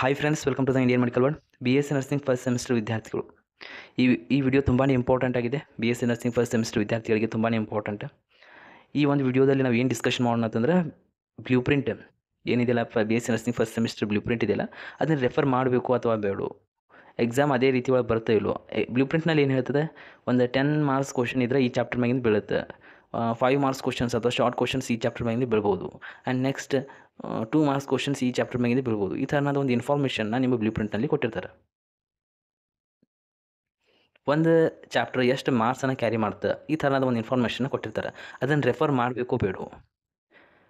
hi friends welcome to the Indian medical word B S C nursing first semester ವಿದ್ಯಾರ್ಥಿಗಳು ಈ ಈ video ತುಂಬಾ important ಆಗಿದೆ B S C nursing first semester ವಿದ್ಯಾರ್ಥಿಗಳಿಗೆ ತುಂಬಾ important ಈ ಒಂದು ವಿಡಿಯೋದಲ್ಲಿ ನಾವು ಏನು ಡಿಸ್ಕಷನ್ ಮಾಡೋಣ ಅಂತಂದರೆ ಬ್ಲೂ ಪ್ರಿಂಟ್ ಏನಿದೆಯಲ್ಲ B S C nursing first semester blueprint ಇದೆಯಲ್ಲ ಅದನ್ನು ರೆಫರ್ ಮಾಡಬೇಕು ಅಥವಾ ಬೇಡು ಎಕ್ಸಾಮ್ ಅದೇ ರೀತಿ ಒಳಗೆ ಬರ್ತಾ ಇಲ್ಲೋ ಬ್ಲೂ ಪ್ರಿಂಟ್ನಲ್ಲಿ ಏನು ಹೇಳ್ತದೆ ಒಂದು ಟೆನ್ ಮಾರ್ಕ್ಸ್ ಕ್ವಶನ್ ಇದ್ದರೆ ಈ ಚಾಪ್ಟರ್ ಮ್ಯಾಗಿಂದ ಬೀಳುತ್ತೆ ಫೈವ್ ಮಾರ್ಕ್ಸ್ ಕ್ವಶನ್ಸ್ ಅಥವಾ ಶಾರ್ಟ್ ಕ್ವಶನ್ಸ್ ಈ ಚಾಪ್ಟರ್ ಮ್ಯಾಗಿಂದ ಬೀಳ್ಬೋದು and next two marks questions ಈ ಚಾಪ್ಟರ್ ಮ್ಯಾಗಿಂದ ಬೀಳ್ಬೋದು ಈ ಥರನಾದ ಒಂದು ಇನ್ಫಾರ್ಮೇಷನ್ನ ನಿಮ್ಮ ಬ್ಲೂ ಪ್ರಿಂಟ್ನಲ್ಲಿ ಕೊಟ್ಟಿರ್ತಾರೆ ಒಂದು ಚಾಪ್ಟರ್ ಎಷ್ಟು ಮಾರ್ಕ್ಸನ್ನು ಕ್ಯಾರಿ ಮಾಡ್ತಾ ಈ ಥರನಾದ ಒಂದು ಇನ್ಫಾರ್ಮೇಷನ್ನ ಕೊಟ್ಟಿರ್ತಾರೆ ಅದನ್ನು ರೆಫರ್ ಮಾಡಬೇಕು ಬೇಡು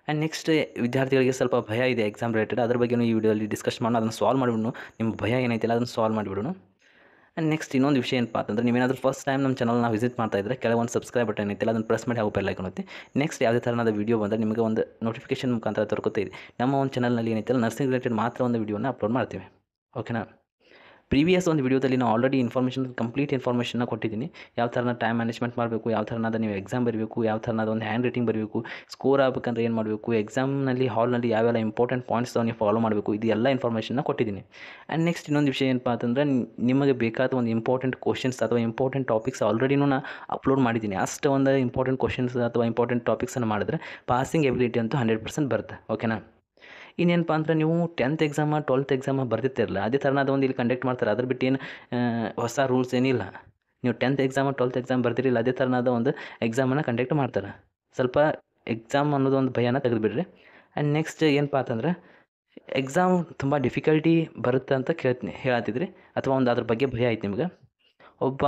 ಆ್ಯಂಡ್ ನೆಕ್ಸ್ಟ್ ವಿದ್ಯಾರ್ಥಿಗಳಿಗೆ ಸ್ವಲ್ಪ ಭಯ ಇದೆ ಎಕ್ಸಾಮ್ ರಿಲೇಟೆಡ್ ಅದ್ರ ಬಗ್ಗೆ ಈ ವಿಡಿಯೋಲಿ ಡಿಸ್ಕಸ್ ಮಾಡೋಣ ಅದನ್ನು ಸಾಲ್ವ್ ಮಾಡಿಬಿಡೋಣ ನಿಮ್ಮ ಭಯ ಏನೈತಿಲ್ಲ ಅದನ್ನು ಸಾಲ್ವ್ ಮಾಡಿಬಿಡೋಣ ಆ್ಯಂಡ್ ನೆಕ್ಸ್ಟ್ ಇನ್ನೊಂದು ವಿಷಯ ಏನಪ್ಪ ಅಂತಂದರೆ ನೀವೇನಾದರೂ ಫಸ್ಟ್ ಟೈಮ್ ನಮ್ಮ ಚಾನಲ್ನ ವಿಸಿಟ್ ಮಾಡ್ತಾ ಇದ್ದರೆ ಕೆಲವೊಂದು ಸಬ್ಸ್ಕ್ರೈಬ್ ಬಟನ್ ಐತಿಲ್ಲ ಅದನ್ನು ಪ್ರೆಸ್ ಮಾಡಿ ಹಾಗೆ ಬೆಲ್ ಹೋಗುತ್ತೆ ನೆಕ್ಸ್ಟ್ ಯಾವುದೇ ಥರನಾದ ವಿಡಿಯೋ ಬಂದರೆ ನಿಮಗೆ ಒಂದು ನೋಟಿಫಿಕೇಶನ್ ಮುಖಾಂತರ ತೋರ್ಕೋತಾ ಇದೆ ನಮ್ಮ ಒಂದು ಚಾನಲ್ನಲ್ಲಿ ಏನೈತಿಲ್ಲ ನರ್ಸಿಂಗ್ ರಿಲೇಟೆಡ್ ಮಾತ್ರ ಒಂದು ವೀಡಿಯೋನ ಅಪ್ಲೋಡ್ ಮಾಡ್ತೀವಿ ಓಕೆನಾ ಪ್ರೀವಿಯಸ್ ಒಂದು ವಿಡಿಯೋದಲ್ಲಿ ನಾನು ಆಲ್ರೆಡಿ ಇನ್ಫಾರ್ಮೇಷನ್ ಕಂಪ್ಲೀಟ್ ಇನ್ಫಾರ್ಮೇಷನ್ನ ಕೊಟ್ಟಿದ್ದೀನಿ ಯಾವ ಥರನ ಟೈಮ್ ಮ್ಯಾನೇಜ್ಮೆಂಟ್ ಮಾಡಬೇಕು ಯಾವ ಥರನಾದ ನೀವು ಎಕ್ಸಾಮ್ ಬರಬೇಕು ಯಾವ ಥರನಾದ ಒಂದು ಹ್ಯಾಂಡ್ ರೈಟಿಂಗ್ ಬರಬೇಕು ಸ್ಕೋರ್ ಆಗಬೇಕಂದ್ರೆ ಏನು ಮಾಡಬೇಕು ಎಕ್ಸಾಮ್ನಲ್ಲಿ ಹಾಲ್ನಲ್ಲಿ ಯಾವೆಲ್ಲ ಇಂಪಾರ್ಟೆಂಟ್ ಪಾಯಿಂಟ್ಸ್ ನೀವು ಫಾಲೋ ಮಾಡಬೇಕು ಇದು ಎಲ್ಲ ಇನ್ಫಾರ್ಮೇಷನ್ನ ಕೊಟ್ಟಿದ್ದೀನಿ ಆ್ಯಂಡ್ ನೆಕ್ಸ್ಟ್ ಇನ್ನೊಂದು ವಿಷಯ ಏನಪ್ಪ ಅಂತಂದರೆ ನಿಮಗೆ ಬೇಕಾದ ಒಂದು ಇಂಪಾರ್ಟೆಂಟ್ ಕ್ವಶನ್ಸ್ ಅಥವಾ ಇಂಪಾರ್ಟೆಂಟ್ ಟಾಪಿಕ್ಸ್ ಆಲ್ರೆಡಿ ನಾನು ಅಪ್ಲೋಡ್ ಮಾಡಿದ್ದೀನಿ ಅಷ್ಟು ಒಂದು ಇಂಪಾರ್ಟೆಂಟ್ ಕ್ವಶನ್ಸ್ ಅಥವಾ ಇಂಪಾರ್ಟೆಂಟ್ ಟಾಪಿಕ್ಸನ್ನು ಮಾಡಿದ್ರೆ ಪಾಸಿಂಗ್ ಎಬಿಲಿಟಿ ಅಂತೂ ಹಂಡ್ರೆಡ್ ಪರ್ಸೆಂಟ್ ಬರುತ್ತೆ ಓಕೆನಾ ಇನ್ನೇನಪ್ಪ ಅಂದ್ರೆ ನೀವು ಟೆಂತ್ ಎಕ್ಸಾಮ ಟ್ವೆಲ್ತ್ ಎಕ್ಸಾಮ ಬರ್ತಿರ್ತಿರಲ್ಲ ಅದೇ ಥರನಾದ ಒಂದು ಇಲ್ಲಿ ಕಂಡಕ್ಟ್ ಮಾಡ್ತಾರೆ ಅದ್ರ ಬಿಟ್ಟು ಏನು ಹೊಸ ರೂಲ್ಸ್ ಏನಿಲ್ಲ ನೀವು ಟೆಂತ್ ಎಕ್ಸಾಮ ಟ್ವೆಲ್ತ್ ಎಕ್ಸಾಮ್ ಬರ್ತಿರಲಿಲ್ಲ ಅದೇ ಥರನಾದ ಒಂದು ಎಕ್ಸಾಮನ್ನು ಕಂಡಕ್ಟ್ ಮಾಡ್ತಾರೆ ಸ್ವಲ್ಪ ಎಕ್ಸಾಮ್ ಅನ್ನೋದು ಒಂದು ಭಯನ ತೆಗೆದುಬಿಡ್ರಿ ಆ್ಯಂಡ್ ನೆಕ್ಸ್ಟ್ ಏನಪ್ಪ ಅಂತಂದ್ರೆ ಎಕ್ಸಾಮ್ ತುಂಬ ಡಿಫಿಕಲ್ಟಿ ಬರುತ್ತೆ ಅಂತ ಕೇಳ್ತೀನಿ ಹೇಳತ್ತಿದ್ರಿ ಅಥವಾ ಒಂದು ಅದ್ರ ಬಗ್ಗೆ ಭಯ ಆಯ್ತು ನಿಮ್ಗೆ ಒಬ್ಬ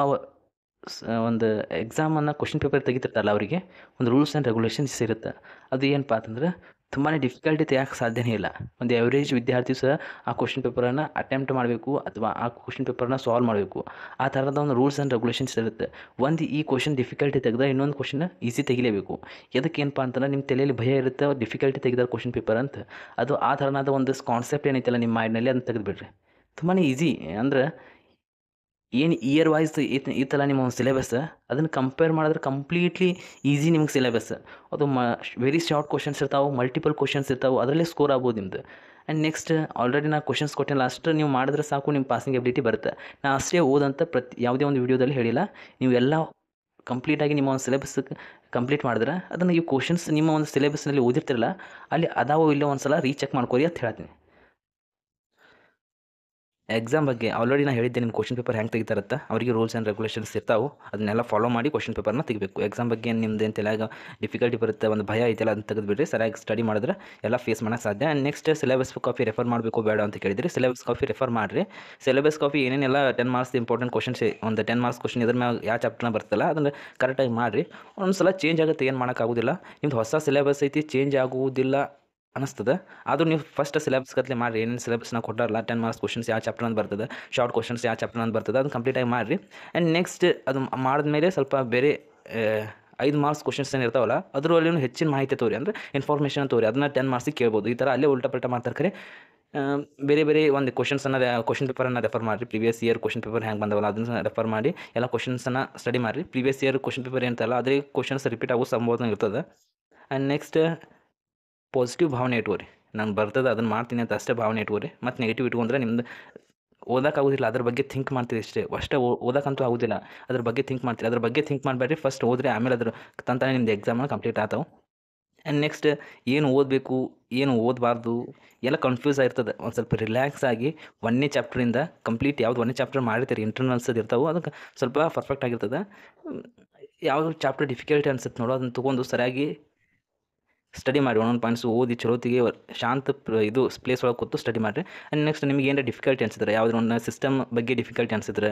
ಒಂದು ಎಕ್ಸಾಮನ್ನು ಕ್ವಶನ್ ಪೇಪರ್ ತೆಗಿತಿರ್ತಾರಲ್ಲ ಅವರಿಗೆ ಒಂದು ರೂಲ್ಸ್ ಆ್ಯಂಡ್ ರೆಗ್ಯುಲೇಷನ್ಸ್ ಇರುತ್ತೆ ಅದು ಏನಪ್ಪ ಅಂತಂದ್ರೆ ತುಂಬಾ ಡಿಫಿಕಲ್ಟಿ ತೆಗಿಯೋಕ್ಕೆ ಸಾಧ್ಯನೇ ಇಲ್ಲ ಒಂದು ಎವರೇಜ್ ವಿದ್ಯಾರ್ಥಿ ಸಹ ಆ ಕ್ವಶನ್ ಪೇಪರನ್ನು ಅಟೆಂಪ್ಟ್ ಮಾಡಬೇಕು ಅಥವಾ ಆ ಕ್ವಶನ್ ಪೇಪರ್ನ ಸಾಲ್ವ್ ಮಾಡಬೇಕು ಆ ಥರದ ಒಂದು ರೂಲ್ಸ್ ಆ್ಯಂಡ್ ರೆಗ್ಯುಲೇಷನ್ಸ್ ಇರುತ್ತೆ ಒಂದು ಈ ಕ್ವಶನ್ ಡಿಫಿಕಲ್ಟಿ ತೆಗೆದ ಇನ್ನೊಂದು ಕ್ವಶನ್ ಈಸಿ ತೆಗಿಲೇಬೇಕು ಏನಪ್ಪ ಅಂತಂದ್ರೆ ನಿಮ್ಮ ತಲೆಯಲ್ಲಿ ಭಯ ಇರುತ್ತೆ ಡಿಫಿಕಲ್ಟಿ ತೆಗೆದ ಕ್ವಶನ್ ಪೇಪರ್ ಅಂತ ಅದು ಆ ಥರನಾದ ಒಂದು ಕಾನ್ಸೆಪ್ಟ್ ಏನೈತಲ್ಲ ನಿಮ್ಮ ಮೈಂಡ್ನಲ್ಲಿ ಅದನ್ನು ತೆಗೆದುಬಿಡ್ರಿ ತುಂಬಾ ಈಸಿ ಅಂದರೆ ಏನು ಇಯರ್ ವೈಸ್ ಇತ್ತಲ್ಲ ನಿಮ್ಮ ಒಂದು ಸಿಲೆಬಸ್ ಅದನ್ನು ಕಂಪೇರ್ ಮಾಡಿದ್ರೆ ಕಂಪ್ಲೀಟ್ಲಿ ಈಸಿ ನಿಮ್ಗೆ ಸಿಲೆಬಸ್ ಅದು ಮ ವೆರಿ ಶಾರ್ಟ್ ಕ್ವಶನ್ಸ್ ಇರ್ತಾವೆ ಮಲ್ಟಿಪಲ್ ಕ್ವಶನ್ಸ್ ಇರ್ತಾವೆ ಅದರಲ್ಲೇ ಸ್ಕೋರ್ ಆಗ್ಬೋದು ನಿಮ್ಮದು ಆ್ಯಂಡ್ ನೆಕ್ಸ್ಟ್ ಆಲ್ರೆಡಿ ನಾನು ಕ್ವಶನ್ಸ್ ಕೊಟ್ಟಿಲ್ಲ ಅಷ್ಟು ನೀವು ಮಾಡಿದ್ರೆ ಸಾಕು ನಿಮ್ಮ ಪಾಸಿಂಗ್ ಎಬಿಲಿಟಿ ಬರುತ್ತೆ ನಾನು ಅಷ್ಟೇ ಓದಂತ ಪ್ರತಿ ಯಾವುದೇ ಒಂದು ವೀಡಿಯೋದಲ್ಲಿ ಹೇಳಿಲ್ಲ ನೀವು ಎಲ್ಲ ಕಂಪ್ಲೀಟಾಗಿ ನಿಮ್ಮ ಒಂದು ಸಿಲೆಬಸ್ ಕಂಪ್ಲೀಟ್ ಮಾಡಿದ್ರೆ ಅದನ್ನು ಈ ಕ್ವಶನ್ಸ್ ನಿಮ್ಮ ಒಂದು ಸಿಲೆಬಸ್ನಲ್ಲಿ ಓದಿರ್ತಿರಲ್ಲ ಅಲ್ಲಿ ಅದಾವೋ ಇಲ್ಲೋ ಒಂದು ಸಲ ರೀಚೆಕ್ ಮಾಡ್ಕೊರಿ ಅಂತ ಹೇಳ್ತೀನಿ ಎಕ್ಸಾಮ್ ಬಗ್ಗೆ ಆಲ್ರೆಡಿ ನಾನು ಹೇಳಿದ್ದೆ ನಿಮ್ಮ ಕ್ವಶನ್ ಪೇಪರ್ ಹ್ಯಾಂಗೆ ತೆಗಿತಾರತ್ತ ಅವರಿಗೆ ರೂಲ್ಸ್ ಆ್ಯಂಡ್ ರೆಗ್ಯುಲೇಷನ್ಸ್ ಇರ್ತಾವೆ ಅದನ್ನೆಲ್ಲ ಫಾಲೋ ಮಾಡಿ ಕ್ವಶನ್ ಪೇಪರ್ನ ತೆಗಿಬೇಕು ಎಕ್ಸಾಮ್ ಬಗ್ಗೆ ನಿಮ್ದು ಏನು ಡಿಫಿಕಲ್ಟಿ ಬರುತ್ತೆ ಒಂದು ಭಯ ಐತೆಲ್ಲ ಅದನ್ನ ತೆಗೆದುಬಿಡ್ರಿ ಸರಿಯಾಗಿ ಸ್ಟಡಿ ಮಾಡಿದ್ರೆ ಎಲ್ಲ ಫೇಸ್ ಮಾಡೋಕೆ ಸಾಧ್ಯ and next syllabus copy refer ಮಾಡಬೇಕು ಬೇಡ ಅಂತ ಕೇಳಿದ್ರಿ ಸಿಲೆಬಸ್ ಕಾಪಿ ರೆಫರ್ ಮಾಡಿರಿ ಸಿಲೆಬಸ್ ಕಾಪಿ ಏನೇನೆಲ್ಲ ಟೆನ್ ಮಾರ್ಕ್ಸ್ ಇಂಪಾರ್ಟೆಂಟ್ ಕ್ವಶನ್ಸ್ ಒಂದು ಟೆನ್ ಮಾರ್ಕ್ಸ್ ಕ್ವಶನ್ ಇದ್ರ ಮ್ಯಾಗ ಯಾವ ಚಾಪ್ಟರ್ನ ಬರ್ತಲ್ಲ ಅದನ್ನು ಕರೆಕ್ಟಾಗಿ ಮಾಡಿರಿ ಒಂದೊಂದು ಸಲ ಚೇಂಜ್ ಆಗುತ್ತೆ ಏನು ಮಾಡೋಕ್ಕಾಗೋದಿಲ್ಲ ನಿಮ್ದು ಹೊಸ ಸಿಲೆಬಸ್ ಐತಿ ಚೇಂಜ್ ಆಗುವುದಿಲ್ಲ ಅನಿಸ್ತದೆ ಆದರೂ ನೀವು ಫಸ್ಟ್ ಸಿಲೆಬಸ್ ಮಾಡಿರಿ ಏನೇನು ಸಿಲೆಬಸ್ನ ಕೊಟ್ಟಾರಲ್ಲ ಟೆನ್ ಮಾರ್ಕ್ಸ್ ಕ್ವಶನ್ಸ್ ಯಾವ ಚಾಪ್ಟರ್ ಅಂತ ಬರ್ತದೆ ಶಾರ್ಟ್ ಕ್ವಶನ್ಸ್ ಯಾವ ಚಾಪ್ಟರ್ ಅಂತ ಬರ್ತದೆ ಅದನ್ನು ಕಂಪ್ಲೀಟಾಗಿ ಮಾಡಿರಿ ಆ್ಯಂಡ್ ನೆಕ್ಸ್ಟ್ ಅದು ಮಾಡಿದ್ಮೇಲೆ ಸ್ವಲ್ಪ ಬೇರೆ ಐದು ಮಾರ್ಕ್ಸ್ ಕ್ವಶನ್ಸ್ ಏನು ಇರ್ತಾವಲ್ಲ ಅದರಲ್ಲಿ ಹೆಚ್ಚಿನ ಮಾಹಿತಿ ತೋರಿ ಅಂದರೆ ಇನ್ಫಾರ್ಮೇಷನ್ ತೋರಿ ಅದನ್ನ ಟೆನ್ ಮಾರ್ಕ್ಸಿಗೆ ಕೇಳ್ಬೋದು ಈ ಥರ ಅಲ್ಲೇ ಉಲ್ಟಾ ಪಲ್ಟ ಮಾತಾಡ್ತಾರೆ ಬೇರೆ ಬೇರೆ ಒಂದು ಕ್ವಶನ್ಸನ್ನು ಕ್ವಶನ್ ಪೇಪರನ್ನು ರೆಫರ್ ಮಾಡಿರಿ ಪ್ರೀವಿಯಸ್ ಇಯರ್ ಕ್ವಶನ್ ಪೇಪರ್ ಹೆಂಗೆ ಬಂದವಲ್ಲ ಅದನ್ನು ರೆಫರ್ ಮಾಡಿ ಎಲ್ಲ ಕ್ವಶನ್ಸನ್ನು ಸ್ಟಡಿ ಮಾಡಿರಿ ಪ್ರೀವಿಯಸ್ ಇಯರ್ ಕ್ವಶನ್ ಪೇಪರ್ ಏನಂತಲ್ಲ ಅದೇ ಕ್ವಶನ್ಸ್ ರಿಪೀಟ್ ಆಗೋ ಸಂಭವನ ಇರ್ತದೆ ಆ್ಯಂಡ್ ನೆಕ್ಸ್ಟ್ ಪಾಸಿಟಿವ್ ಭಾವನೆ ಇಟ್ಕೋರಿ ನಾನು ಬರ್ತದೆ ಅದನ್ನು ಮಾಡ್ತೀನಿ ಅಂತ ಅಷ್ಟೇ ಭಾವನೆ ಇಟ್ಕೋರಿ ಮತ್ತು ನೆಗೆಟಿವ್ ಇಟ್ಕೊಂಡ್ರೆ ನಿಮ್ದು ಓದೋಕ್ಕಾಗೋದಿಲ್ಲ ಅದ್ರ ಬಗ್ಗೆ ಥಿಂಕ್ ಮಾಡ್ತೀರಿ ಅಷ್ಟೇ ಅಷ್ಟೇ ಓದಕ್ಕಂತೂ ಆಗೋದಿಲ್ಲ ಅದ್ರ ಬಗ್ಗೆ ಥಿಂಕ್ ಮಾಡ್ತೀರಿ ಅದ್ರ ಬಗ್ಗೆ ಥಿಂಕ್ ಮಾಡಬೇಡ್ರಿ ಫಸ್ಟ್ ಓದ್ರಿ ಆಮೇಲೆ ಅದ್ರ ತಂತಾನೆ ನಿಮ್ದು ಎಕ್ಸಾಮ್ನ ಕಂಪ್ಲೀಟ್ ಆಗ್ತಾವೆ ಆ್ಯಂಡ್ ನೆಕ್ಸ್ಟ್ ಏನು ಓದಬೇಕು ಏನು ಓದಬಾರ್ದು ಎಲ್ಲ ಕನ್ಫ್ಯೂಸ್ ಆಗಿರ್ತದೆ ಒಂದು ಸ್ವಲ್ಪ ರಿಲ್ಯಾಕ್ಸ್ ಆಗಿ ಒಂದನೇ ಚಾಪ್ಟರಿಂದ ಕಂಪ್ಲೀಟ್ ಯಾವ್ದು ಒಂದನೇ ಚಾಪ್ಟರ್ ಮಾಡಿರ್ತೀರಿ ಇಂಟರ್ನಲ್ಸ್ ಇರ್ತಾವೆ ಅದಕ್ಕೆ ಸ್ವಲ್ಪ ಪರ್ಫೆಕ್ಟ್ ಆಗಿರ್ತದೆ ಯಾವ ಚಾಪ್ಟರ್ ಡಿಫಿಕಲ್ಟಿ ಅನ್ಸುತ್ತೆ ನೋಡೋ ಅದನ್ನು ತೊಗೊಂಡು ಸರಿಯಾಗಿ ಸ್ಟಡಿ ಮಾಡಿ ಒಂದೊಂದು ಪಾಯಿಂಟ್ಸ್ ಓದಿ ಚಲೋತಿಗೆ ಶಾಂತ ಇದು ಪ್ಲೇಸ್ ಒಳಗೆ ಕೂತು ಸ್ಟಡಿ ಮಾಡಿರಿ ಆ್ಯಂಡ್ ನೆಕ್ಸ್ಟ್ ನಿಮಗೆ ಏನಾರ ಡಿಫಿಕಲ್ಟಿ ಅನ್ಸಿದ್ರೆ ಯಾವುದ್ರ ಒಂದು ಸಿಸ್ಟಮ್ ಬಗ್ಗೆ ಡಿಫಿಕಲ್ಟಿ ಅನ್ಸಿದ್ರೆ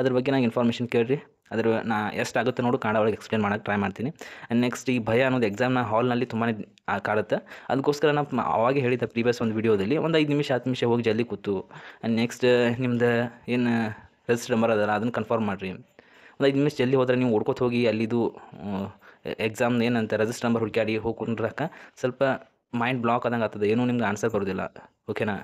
ಅದ್ರ ಬಗ್ಗೆ ನಾನು ಇನ್ಫಾರ್ಮೇಷನ್ ಕೇಳಿರಿ ಅದ್ರ ನಾ ಆಗುತ್ತೆ ನೋಡು ಕನ್ನಡ ಒಳಗೆ ಎಕ್ಸ್ಪ್ಲೇನ್ ಮಾಡೋಕ್ಕೆ ಟ್ರೈ ಮಾಡ್ತೀನಿ ಆ್ಯಂಡ್ ನೆಕ್ಸ್ಟ್ ಈ ಭಯ ಅನ್ನೋದು ಎಕ್ಸಾಮ್ನ ಹಾಲ್ನಲ್ಲಿ ತುಂಬಾ ಕಾಡುತ್ತೆ ಅದಕ್ಕೋಸ್ಕರ ನಾನು ಅವಾಗೆ ಹೇಳಿದ್ದೆ ಪ್ರೀವಿಯಸ್ ಒಂದು ವೀಡಿಯೋದಲ್ಲಿ ಒಂದು ಐದು ನಿಮಿಷ ಹತ್ತು ನಿಮಿಷ ಹೋಗಿ ಜಲ್ದಿ ಕೂತು ಆ್ಯಂಡ್ ನೆಕ್ಸ್ಟ್ ನಿಮ್ದು ಏನು ರಿಜಿಸ್ಟರ್ ನಂಬರ್ ಅದಲ್ಲ ಅದನ್ನು ಕನ್ಫರ್ಮ್ ಮಾಡಿರಿ ಒಂದು ಐದು ನಿಮಿಷ ಜಲ್ದಿ ಹೋದರೆ ನೀವು ಓಡ್ಕೋತ ಹೋಗಿ ಅಲ್ಲಿದು ಎಕ್ಸಾಮ್ ಏನಂತ ರಜಿಸ್ಟರ್ ನಂಬರ್ ಹುಡುಕಾಡಿ ಹೋಗಿ ಸ್ವಲ್ಪ ಮೈಂಡ್ ಬ್ಲಾಕ್ ಆದಂಗೆ ಆಗ್ತದೆ ಏನೂ ನಿಮ್ಗೆ ಆನ್ಸರ್ ಬರೋದಿಲ್ಲ ಓಕೆನಾ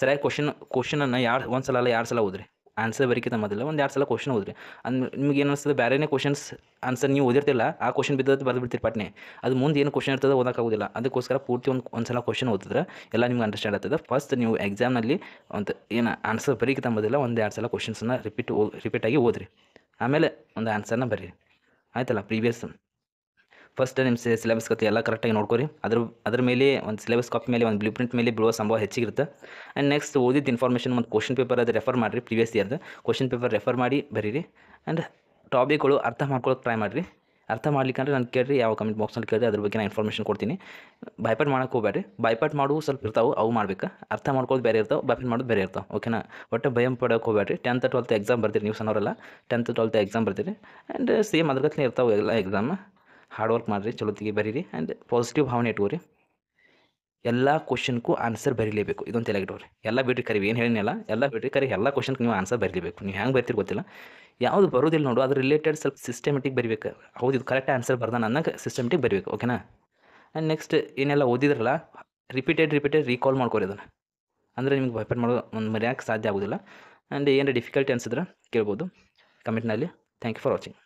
ಸರಿಯಾಗಿ ಕ್ವಶನ್ ಕ್ವಶನನ್ನು ಯಾರು ಒಂದು ಸಲ ಅಲ್ಲ ಎರಡು ಸಲ ಓದ್ರಿ ಆನ್ಸರ್ ಬರೀಕಿತ ಮೊದಲು ಒಂದು ಎರಡು ಸಲ ಕ್ವಶನ್ ಓದ್ರಿ ಅಂದ್ ನಿಮ್ಗೆ ಏನು ಅನಿಸ್ತದೆ ಬೇರೆನೇ ಕ್ವಶನ್ಸ್ ಆನ್ಸರ್ ನೀವು ಓದಿರ್ತಿಲ್ಲ ಆ ಕ್ವಶನ್ ಬಿದ್ದದ್ದು ಬರೆದು ಬಿಡ್ತೀರಿ ಪಟ್ನೆ ಅದು ಮುಂದೆ ಏನು ಕ್ವಶನ್ ಇರ್ತದೆ ಓದೋಕ್ಕಾಗೋದಿಲ್ಲ ಅದಕ್ಕೋಸ್ಕರ ಪೂರ್ತಿ ಒಂದು ಒಂದು ಸಲ ಕ್ವಶನ್ ಓದಿದ್ರೆ ಎಲ್ಲ ನಿಮ್ಗೆ ಅಂಡರ್ಸ್ಟ್ಯಾಂಡ್ ಆಗ್ತದೆ ಫಸ್ಟ್ ನೀವು ಎಕ್ಸಾಮ್ನಲ್ಲಿ ಒಂದು ಏನು ಆನ್ಸರ್ ಬರೀಕಿತ ಮೊದಲು ಒಂದು ಎರಡು ಸಲ ಕ್ವಶನ್ಸನ್ನ ರಿಪೀಟ್ ಓ ರಿಪೀಟಾಗಿ ಓದ್ರಿ ಆಮೇಲೆ ಒಂದು ಆನ್ಸರ್ನ ಬರೀರಿ ಆಯ್ತಲ್ಲ ಪ್ರೀವಿಯಸ್ ಫಸ್ಟ್ ನಿಮ್ಮ ಸಿಲೆಬಸ್ ಕತೆ ಎಲ್ಲ ಕರೆಕ್ಟಾಗಿ ನೋಡ್ಕೊರಿ ಅದ್ರ ಅದ್ರ ಮೇಲೆ ಒಂದು ಸಿಲೆಬಸ್ ಕಾಪಿ ಮೇಲೆ ಒಂದು ಬ್ಲೂ ಪ್ರಿಂಟ್ ಮೇಲೆ ಬಿಡುವ ಸಂಭವ ಹೆಚ್ಚಿಗಿರುತ್ತೆ ಆ್ಯಂಡ್ ನೆಕ್ಸ್ಟ್ ಓದಿದ ಇನ್ಫಾರ್ಮೇಷನ್ ಒಂದು ಕ್ವಶನ್ ಪೇಪರ್ ಅದು ರೆಫರ್ ಮಾಡಿರಿ ಪ್ರಿವಿಯಸ್ ಇಯರ್ದು ಕ್ವಶನ್ ಪೇಪರ್ ರೆಫರ್ ಮಾಡಿ ಬರೀರಿ ಆ್ಯಂಡ್ ಟಾಪಿಕ್ಗಳು ಅರ್ಥ ಮಾಡ್ಕೊಳಕ್ಕೆ ಟ್ರೈ ಮಾಡಿರಿ ಅರ್ಥ ಮಾಡ್ಲಿಕ್ಕಂದ್ರೆ ನಾನು ಕೇಳಿರಿ ಯಾವ ಕಮೆಂಟ್ ಬಾಕ್ಸ್ನಲ್ಲಿ ಕೇಳಿರಿ ಅದ್ರ ಬಗ್ಗೆ ನಾನು ಇನ್ಫಾರ್ಮೇಷನ್ ಕೊಡ್ತೀನಿ ಬೈಪಾಟ್ ಮಾಡೋಕೆ ಹೋಗ್ಬೇಡಿ ಬೈಪಾಟ್ ಮಾಡುವ ಸ್ವಲ್ಪ ಇರ್ತಾವೆ ಅವು ಮಾಡಬೇಕು ಅರ್ಥ ಮಾಡ್ಕೊಳ್ಳೋದು ಬೇರೆ ಇರ್ತಾವೆ ಬೈಪಾಟ್ ಮಾಡೋದು ಬೇರೆ ಇರ್ತಾವೆ ಓಕೆನಾ ಒಟ್ಟು ಭಯ ಪಡೋಕೆ ಹೋಗಬೇಡ್ರಿ ಟೆಂತ್ ಟ್ವೆಲ್ತ್ ಎಕ್ಸಾಮ್ ಬರ್ತೀರಿ ನೀವು ಸಣ್ಣವರೆಲ್ಲ ಟೆಂತ್ ಟ್ವೆಲ್ತ್ ಎಕ್ಸಾಮ್ ಬರ್ತೀರಿ ಆ್ಯಂಡ್ ಸೇಮ್ ಅದ್ರಗತ್ನೇ ಇರ್ತಾವೆ ಎಲ್ಲ ಎಕ್ಸಾಮ್ ಹಾರ್ಡ್ ವರ್ಕ್ ಮಾಡಿರಿ ಚಲೋತಿಗೆ ಬರೀರಿ ಆ್ಯಂಡ್ ಪಾಸಿಟಿವ್ ಭಾವನೆ ಇಟ್ಕೋರಿ ಎಲ್ಲ ಕ್ವಶನ್ಗೂ ಆನ್ಸರ್ ಬರೀಲೇಬೇಕು ಇದೊಂದು ತಲೆಗಿಟ್ಟವ್ರಿ ಎಲ್ಲ ಬಿಡ್ರಿ ಕರಿ ಏನು ಹೇಳಿನಲ್ಲ ಎಲ್ಲ ಬಿಡ್ರಿ ಕರಿ ಎಲ್ಲ ಕ್ವಶನ್ಗೆ ನೀವು ಆನ್ಸರ್ ಬರೀಲೇಬೇಕು ನೀವು ಹೆಂಗೆ ಬರ್ತೀರಿ ಗೊತ್ತಿಲ್ಲ ಯಾವುದು ಬರೋದಿಲ್ಲ ನೋಡು ಅದ್ರ ರಿಲೇಟೆಡ್ ಸ್ವಲ್ಪ ಸಿಸ್ಟಮೆಟಿಕ್ ಬರಬೇಕು ಹೌದು ಇದು ಕರೆಕ್ಟ್ ಆನ್ಸರ್ ಬರ್ದ ನನ್ನ ಸಿಸ್ಟಮೆಟಿಕ್ ಬರಬೇಕು ಓಕೆನಾ ಆ್ಯಂಡ್ ನೆಕ್ಸ್ಟ್ ಏನೆಲ್ಲ ಓದಿದ್ರಲ್ಲ ರಿಪೀಟೆಡ್ ರಿಪೀಟೆಡ್ ರೀಕಾಲ್ ಮಾಡ್ಕೊರಿ ಅದನ್ನು ಅಂದರೆ ನಿಮ್ಗೆ ಭಯಪೇಟ್ ಮಾಡೋ ಒಂದು ಮರ್ಯಾಕೆ ಸಾಧ್ಯ ಆಗೋದಿಲ್ಲ ಆ್ಯಂಡ್ ಏನಾರ ಡಿಫಿಕಲ್ಟಿ ಅನ್ಸಿದ್ರೆ ಕೇಳ್ಬೋದು ಕಮೆಂಟ್ನಲ್ಲಿ ಥ್ಯಾಂಕ್ ಯು ಫಾರ್ ವಾಚಿಂಗ್